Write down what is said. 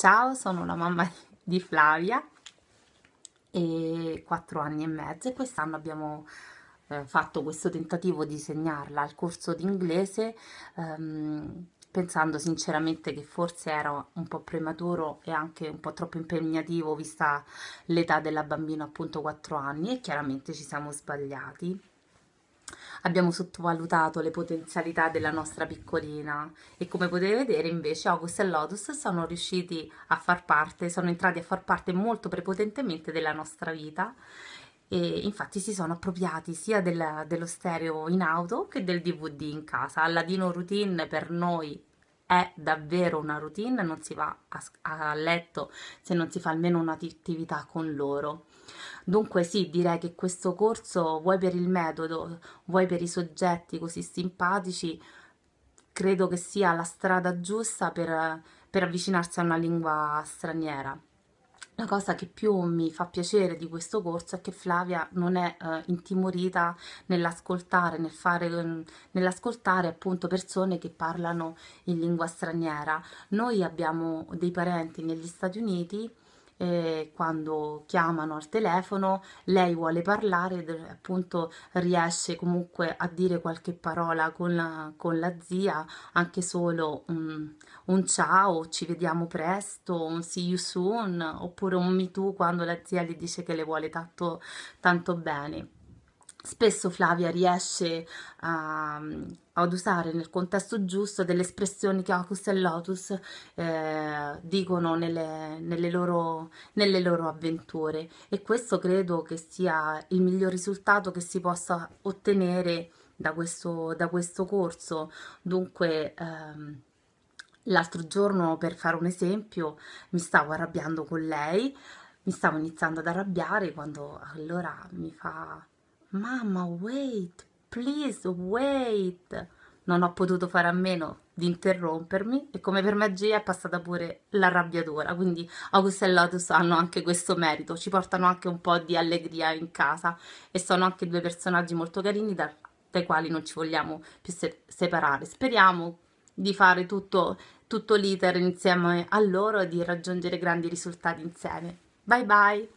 Ciao, sono la mamma di Flavia e 4 anni e mezzo e quest'anno abbiamo eh, fatto questo tentativo di segnarla al corso di inglese ehm, pensando sinceramente che forse era un po' prematuro e anche un po' troppo impegnativo vista l'età della bambina appunto 4 anni e chiaramente ci siamo sbagliati abbiamo sottovalutato le potenzialità della nostra piccolina e come potete vedere invece August e Lotus sono riusciti a far parte, sono entrati a far parte molto prepotentemente della nostra vita e infatti si sono appropriati sia del, dello stereo in auto che del DVD in casa. Aladino Routine per noi è davvero una routine, non si va a, a letto se non si fa almeno un'attività con loro. Dunque sì, direi che questo corso, vuoi per il metodo, vuoi per i soggetti così simpatici, credo che sia la strada giusta per, per avvicinarsi a una lingua straniera. La cosa che più mi fa piacere di questo corso è che Flavia non è eh, intimorita nell'ascoltare, nel fare, ehm, nell'ascoltare appunto persone che parlano in lingua straniera. Noi abbiamo dei parenti negli Stati Uniti e quando chiamano al telefono lei vuole parlare, appunto riesce comunque a dire qualche parola con la, con la zia, anche solo un, un, ciao, ci vediamo presto, un see you soon, oppure un me too quando la zia gli dice che le vuole tanto, tanto bene. Spesso Flavia riesce a, ad usare nel contesto giusto delle espressioni che Acus e Lotus eh, dicono nelle, nelle, loro, nelle, loro, avventure e questo credo che sia il miglior risultato che si possa ottenere da questo, da questo corso. Dunque, ehm, l'altro giorno, per fare un esempio, mi stavo arrabbiando con lei, mi stavo iniziando ad arrabbiare quando allora mi fa Mamma, wait, please, wait. Non ho potuto fare a meno di interrompermi e come per magia è passata pure la l'arrabbiatura, quindi Augusta e Lotus hanno anche questo merito, ci portano anche un po' di allegria in casa e sono anche due personaggi molto carini da, dai quali non ci vogliamo più se separare. Speriamo di fare tutto, tutto l'iter insieme a loro e di raggiungere grandi risultati insieme. Bye bye!